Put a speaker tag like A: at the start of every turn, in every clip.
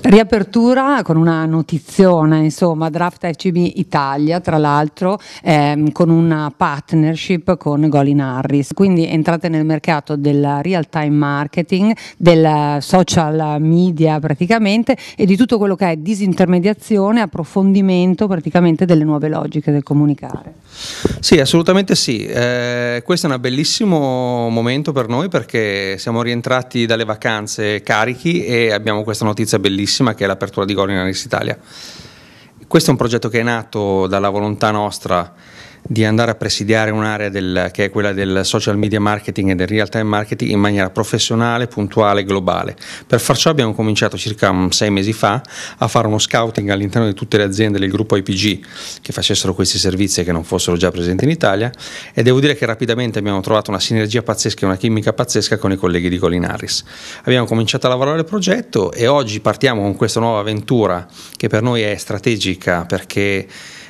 A: Riapertura con una notiziona, insomma, Draft FCB Italia, tra l'altro, ehm, con una partnership con Golin Harris. Quindi entrate nel mercato del real time marketing, del social media praticamente e di tutto quello che è disintermediazione, approfondimento praticamente delle nuove logiche del comunicare.
B: Sì, assolutamente sì. Eh, questo è un bellissimo momento per noi perché siamo rientrati dalle vacanze carichi e abbiamo questa notizia bellissima bellissima che è l'apertura di Goring all'Università Italia. Questo è un progetto che è nato dalla volontà nostra di andare a presidiare un'area che è quella del social media marketing e del real time marketing in maniera professionale, puntuale e globale. Per far ciò abbiamo cominciato circa mm, sei mesi fa a fare uno scouting all'interno di tutte le aziende del gruppo IPG che facessero questi servizi e che non fossero già presenti in Italia e devo dire che rapidamente abbiamo trovato una sinergia pazzesca e una chimica pazzesca con i colleghi di Colinaris. Abbiamo cominciato a lavorare al progetto e oggi partiamo con questa nuova avventura che per noi è strategica perché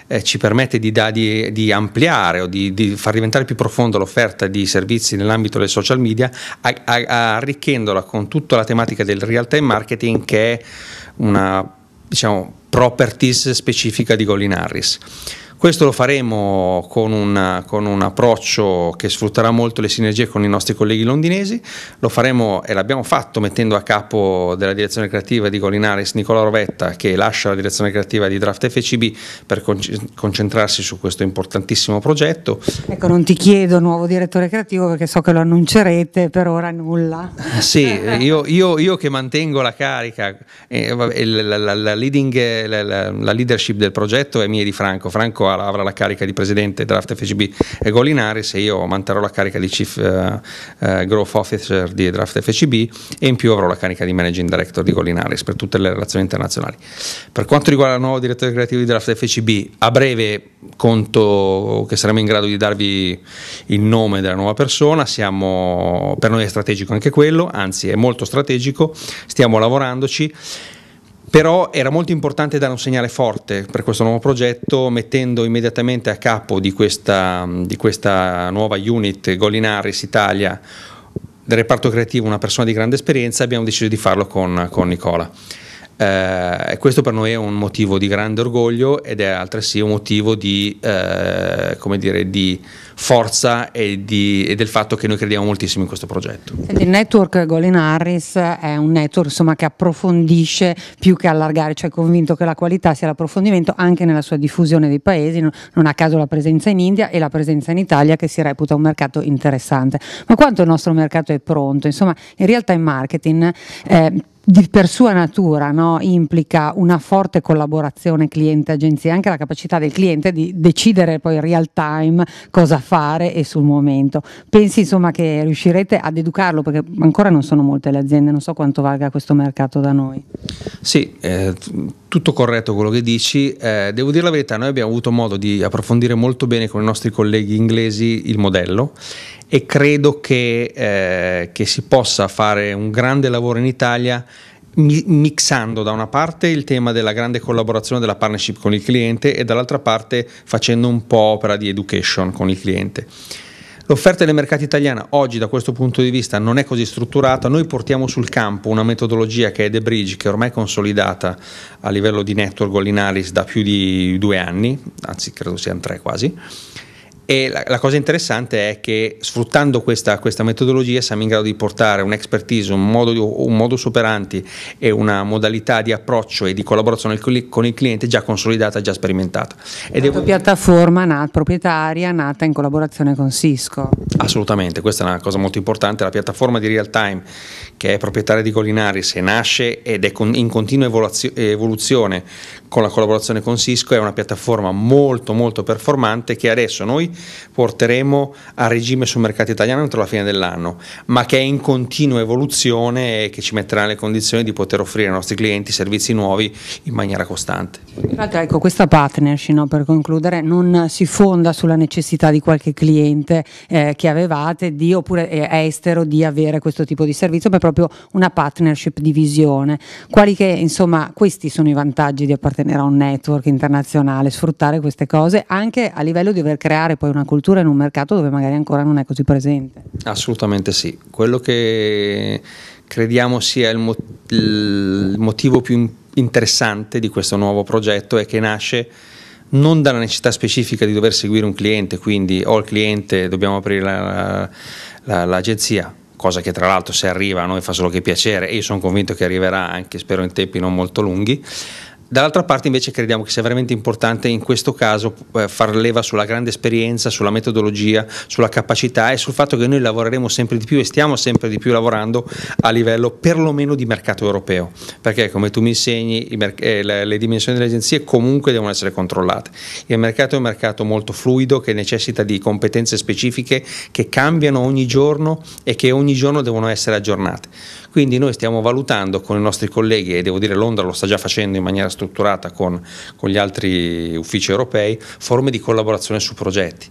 B: eh, ci permette di, da, di, di ampliare o di, di, far diventare più profonda l'offerta di servizi nell'ambito dei social media, a, a, arricchendola con tutta la tematica del real time marketing che è una diciamo, properties specifica di Golin Harris. Questo lo faremo con, una, con, un approccio che sfrutterà molto le sinergie con i nostri colleghi londinesi, lo faremo e l'abbiamo fatto mettendo a capo della direzione creativa di Golinaris Nicola Rovetta che lascia la direzione creativa di Draft FCB per concentrarsi su questo importantissimo progetto.
A: Ecco, non ti chiedo nuovo direttore creativo perché so che lo annuncerete, per ora nulla.
B: Sì, io, io, io che mantengo la carica, eh, la, la, la, leading, la, leadership del progetto è mia di Franco. Franco avrà la carica di presidente Draft FCB e Golinaris e io manterrò la carica di Chief uh, uh, Growth Officer di Draft FCB e in più avrò la carica di Managing Director di Golinaris per tutte le relazioni internazionali. Per quanto riguarda il nuovo direttore creativo di Draft FCB, a breve conto che saremo in grado di darvi il nome della nuova persona, Siamo, per noi è strategico anche quello, anzi è molto strategico, stiamo lavorandoci però era molto importante dare un segnale forte per questo nuovo progetto mettendo immediatamente a capo di questa, di questa nuova unit Golinaris Italia del reparto creativo una persona di grande esperienza abbiamo deciso di farlo con, con Nicola. Eh, questo per noi è un motivo di grande orgoglio ed è altresì un motivo di, eh, dire, di forza e, di, e, del fatto che noi crediamo moltissimo in questo progetto.
A: Senti, il network Golin Harris è un network insomma, che approfondisce più che allargare, cioè è convinto che la qualità sia l'approfondimento anche nella sua diffusione dei paesi, non a caso la presenza in India e la presenza in Italia che si reputa un mercato interessante. Ma quanto il nostro mercato è pronto? Insomma, in realtà in marketing... Eh, di, per sua natura no, implica una forte collaborazione cliente-agenzia, anche la capacità del cliente di decidere poi in real time cosa fare e sul momento. Pensi insomma che riuscirete ad educarlo, perché ancora non sono molte le aziende, non so quanto valga questo mercato da noi.
B: Sì, eh, tutto corretto quello che dici. Eh, devo dire la verità, noi abbiamo avuto modo di approfondire molto bene con i nostri colleghi inglesi il modello e credo che, eh, che si possa fare un grande lavoro in Italia mixando da una parte il tema della grande collaborazione della partnership con il cliente e dall'altra parte facendo un po' opera di education con il cliente. L'offerta del mercato italiana oggi da questo punto di vista non è così strutturata, noi portiamo sul campo una metodologia che è The Bridge, che è ormai consolidata a livello di network Golinaris da più di due anni, anzi credo siano tre quasi, e la, la cosa interessante è che sfruttando questa, questa, metodologia siamo in grado di portare un'expertise, un modo, di, un modus operandi e una modalità di approccio e di collaborazione con il cliente già consolidata, già sperimentata. Ed è una
A: piattaforma nata, proprietaria nata in collaborazione con Cisco.
B: Assolutamente, questa è una cosa molto importante, la piattaforma di real time che è proprietaria di Colinaris e nasce ed è in continua evoluzione con la collaborazione con Cisco è una piattaforma molto molto performante che adesso noi porteremo a regime sul mercato italiano entro la fine dell'anno, ma che è in continua evoluzione e che ci metterà nelle condizioni di poter offrire ai nostri clienti servizi nuovi in maniera costante.
A: Infatti, ecco, questa partnership, no, per concludere, non si fonda sulla necessità di qualche cliente eh, che avevate di, oppure eh, estero di avere questo tipo di servizio, ma è proprio una partnership di visione. Quali che, insomma, questi sono i vantaggi di appartenere appartenere a un network internazionale, sfruttare queste cose anche a livello di dover creare poi una cultura in un mercato dove magari ancora non è così presente.
B: Assolutamente sì. Quello che crediamo sia il, mo- il motivo più interessante di questo nuovo progetto è che nasce non dalla necessità specifica di dover seguire un cliente, quindi ho oh, il cliente, dobbiamo aprire la, la, l'agenzia, cosa che tra l'altro se arriva a noi fa solo che piacere e io sono convinto che arriverà anche spero in tempi non molto lunghi Dall'altra parte invece crediamo che sia veramente importante in questo caso eh, far leva sulla grande esperienza, sulla metodologia, sulla capacità e sul fatto che noi lavoreremo sempre di più e stiamo sempre di più lavorando a livello perlomeno di mercato europeo, perché come tu mi insegni eh, le dimensioni delle agenzie comunque devono essere controllate. Il mercato è un mercato molto fluido che necessita di competenze specifiche che cambiano ogni giorno e che ogni giorno devono essere aggiornate. Quindi noi stiamo valutando con i nostri colleghi e devo dire Londra lo sta già facendo in maniera strutturata con, con gli altri uffici europei, forme di collaborazione su progetti,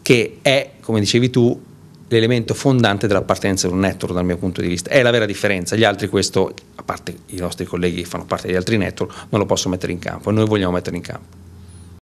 B: che è, come dicevi tu, l'elemento fondante della partenza di un network dal mio punto di vista. È la vera differenza, gli altri questo, a parte i nostri colleghi che fanno parte degli altri network, non lo possono mettere in campo e noi vogliamo mettere in campo.